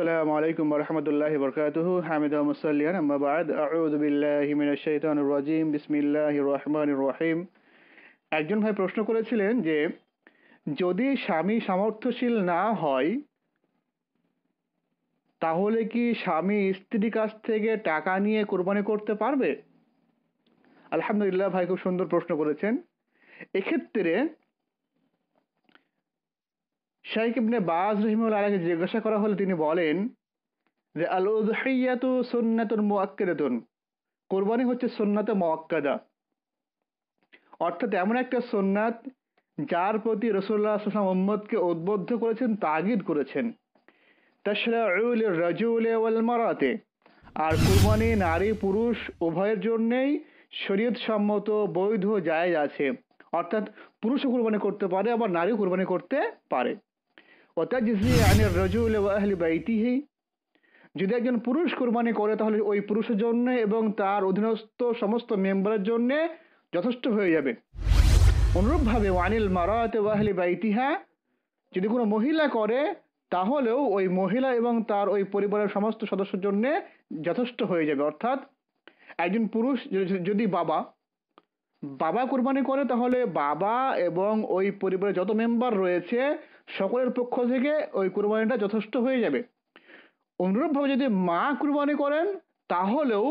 السلام عليكم ورحمة الله وبركاته حامد ومسليا أما بعد أعوذ بالله من الشيطان الرجيم بسم الله الرحمن الرحيم একজন ভাই প্রশ্ন করেছিলেন যে যদি স্বামী সামর্থ্যশীল না হয় তাহলে কি স্বামী স্ত্রীর কাছ থেকে টাকা নিয়ে কোরবানি করতে পারবে আলহামদুলিল্লাহ ভাই খুব সুন্দর প্রশ্ন করেছেন এক্ষেত্রে শাইক ইবনে বাজ রহিমুল আলাকে জিজ্ঞাসা করা হলে তিনি বলেন যে আল উদহাইয়াতু সন্ন্যাতুন মোয়াক্কেদাতুন কোরবানি হচ্ছে সন্ন্যাত মোয়াক্কাদা অর্থাৎ এমন একটা সন্ন্যাত যার প্রতি রসুল্লাহ আসলাম মোহাম্মদকে উদ্বুদ্ধ করেছেন তাগিদ করেছেন তাছাড়া রাজুল ওয়াল মারাতে আর কুরবানি নারী পুরুষ উভয়ের জন্যেই শরীয়ত সম্মত বৈধ জায়জ আছে অর্থাৎ পুরুষও কুরবানি করতে পারে আবার নারীও কুরবানি করতে পারে ওতাজিজি আনির রজুল ও আহলি বাইতিহি যদি একজন পুরুষ কোরবানি করে তাহলে ওই পুরুষের জন্য এবং তার অধীনস্থ সমস্ত মেম্বারের জন্য যথেষ্ট হয়ে যাবে অনুরূপভাবে ওয়ানিল মারাত ওয়াহলি বাইতিহা যদি কোনো মহিলা করে তাহলেও ওই মহিলা এবং তার ওই পরিবারের সমস্ত সদস্যের জন্য যথেষ্ট হয়ে যাবে অর্থাৎ একজন পুরুষ যদি বাবা বাবা কোরবানি করে তাহলে বাবা এবং ওই পরিবারের যত মেম্বার রয়েছে সকলের পক্ষ থেকে ওই কুরবানিটা যথেষ্ট হয়ে যাবে অনুরূপভাবে যদি মা কুরবানি করেন তাহলেও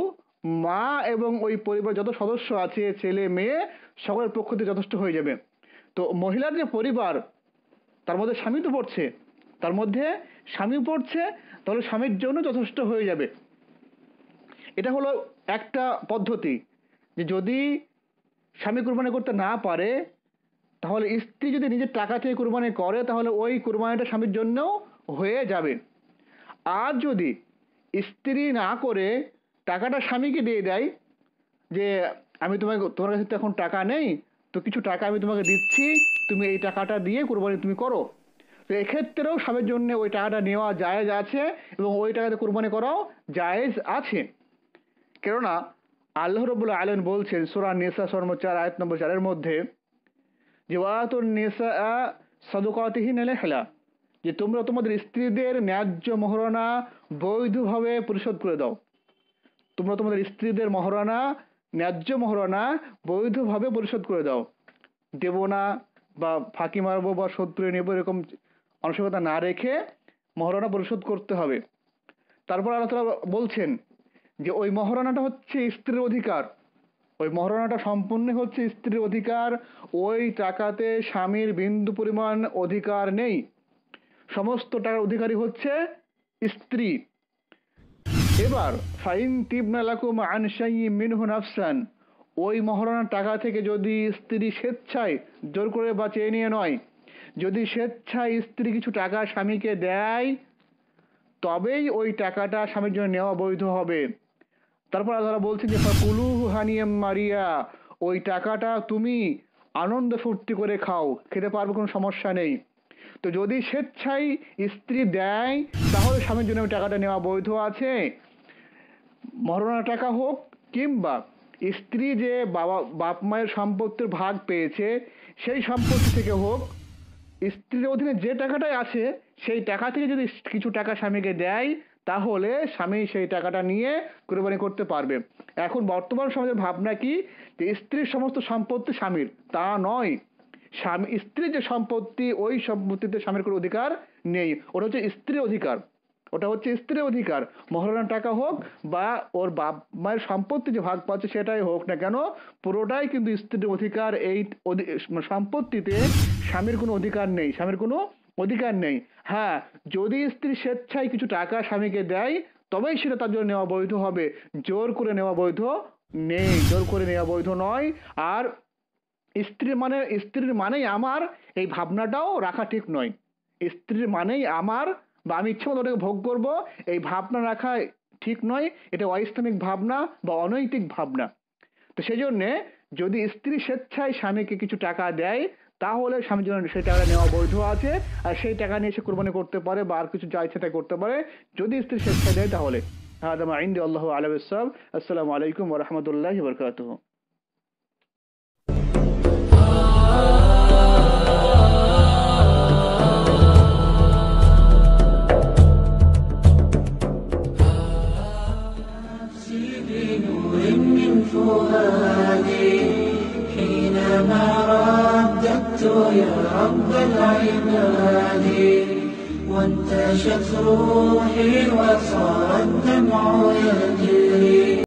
মা এবং ওই পরিবার যত সদস্য আছে ছেলে মেয়ে সকলের পক্ষ থেকে যথেষ্ট হয়ে যাবে তো মহিলার যে পরিবার তার মধ্যে স্বামী তো পড়ছে তার মধ্যে স্বামী পড়ছে তাহলে স্বামীর জন্য যথেষ্ট হয়ে যাবে এটা হলো একটা পদ্ধতি যে যদি স্বামী কুরবানি করতে না পারে তাহলে স্ত্রী যদি নিজের টাকা থেকে কুরবানি করে তাহলে ওই কুরবানিটা স্বামীর জন্যও হয়ে যাবে আর যদি স্ত্রী না করে টাকাটা স্বামীকে দিয়ে দেয় যে আমি তোমাকে তোমার কাছে তো এখন টাকা নেই তো কিছু টাকা আমি তোমাকে দিচ্ছি তুমি এই টাকাটা দিয়ে কুরবানি তুমি করো তো এক্ষেত্রেও স্বামীর জন্য ওই টাকাটা নেওয়া জায়েজ আছে এবং ওই টাকাতে কুরবানি করাও জায়েজ আছে কেননা আল্লাহ রবুল্লা আলম বলছেন সোরা নেশা শর্ম চার আয়াত নম্বর চারের মধ্যে যে ওয়াতুন্নিসা সদকাতিহীন হেলা যে তোমরা তোমাদের স্ত্রীদের ন্যায্য মহরণা বৈধভাবে পরিশোধ করে দাও তোমরা তোমাদের স্ত্রীদের মহরণা ন্যায্য মহরণা বৈধভাবে পরিশোধ করে দাও দেব না বা ফাঁকি মারবো বা শত্রু নেব এরকম মানসিকতা না রেখে মহরণা পরিশোধ করতে হবে তারপর আল্লাহ তালা বলছেন যে ওই মহরণাটা হচ্ছে স্ত্রীর অধিকার ওই মহারণাটা সম্পূর্ণই হচ্ছে স্ত্রীর অধিকার ওই টাকাতে স্বামীর বিন্দু পরিমাণ অধিকার নেই সমস্ত টাকার অধিকারী হচ্ছে স্ত্রী এবার ফাইন তিবনালাকুম আনসাই মিনহু নাফসান ওই মহারণার টাকা থেকে যদি স্ত্রী স্বেচ্ছায় জোর করে বা চেয়ে নিয়ে নয় যদি স্বেচ্ছায় স্ত্রী কিছু টাকা স্বামীকে দেয় তবেই ওই টাকাটা স্বামীর জন্য নেওয়া বৈধ হবে তারপর তারা বলছেন যে কুলু হানিয়াম মারিয়া ওই টাকাটা তুমি আনন্দ ফুর্তি করে খাও খেতে পারবে কোনো সমস্যা নেই তো যদি স্বেচ্ছায় স্ত্রী দেয় তাহলে স্বামীর জন্য ওই টাকাটা নেওয়া বৈধ আছে মরণা টাকা হোক কিংবা স্ত্রী যে বাবা বাপ মায়ের সম্পত্তির ভাগ পেয়েছে সেই সম্পত্তি থেকে হোক স্ত্রীর অধীনে যে টাকাটাই আছে সেই টাকা থেকে যদি কিছু টাকা স্বামীকে দেয় তাহলে স্বামী সেই টাকাটা নিয়ে কোরবানি করতে পারবে এখন বর্তমান সমাজের ভাবনা কি যে স্ত্রীর সমস্ত সম্পত্তি স্বামীর তা নয় স্বামী স্ত্রীর যে সম্পত্তি ওই সম্পত্তিতে স্বামীর কোনো অধিকার নেই ওটা হচ্ছে স্ত্রীর অধিকার ওটা হচ্ছে স্ত্রীর অধিকার মহারণার টাকা হোক বা ওর বাপ মায়ের সম্পত্তি যে ভাগ পাচ্ছে সেটাই হোক না কেন পুরোটাই কিন্তু স্ত্রীর অধিকার এই সম্পত্তিতে স্বামীর কোনো অধিকার নেই স্বামীর কোনো অধিকার নেই হ্যাঁ যদি স্ত্রী স্বেচ্ছায় কিছু টাকা স্বামীকে দেয় তবেই সেটা তার জন্য নেওয়া বৈধ হবে জোর করে নেওয়া বৈধ নেই জোর করে নেওয়া বৈধ নয় আর স্ত্রী মানে স্ত্রীর মানেই আমার এই ভাবনাটাও রাখা ঠিক নয় স্ত্রীর মানেই আমার বা আমি ইচ্ছে মতো ওটাকে ভোগ করব এই ভাবনা রাখা ঠিক নয় এটা অইসলামিক ভাবনা বা অনৈতিক ভাবনা তো সেই জন্যে যদি স্ত্রী স্বেচ্ছায় স্বামীকে কিছু টাকা দেয় তাহলে স্বামীর জন্য সেই টাকাটা নেওয়া বৈধ আছে আর সেই টাকা নিয়ে সে কোরবানি করতে পারে বা আর কিছু যা ইচ্ছে তাই করতে পারে যদি স্ত্রী স্বেচ্ছায় দেয় তাহলে হ্যাঁ ما عندي الله أعلم السلام السلام عليكم ذهبت يا رب العين وانتشت روحي وصار الدمع يجري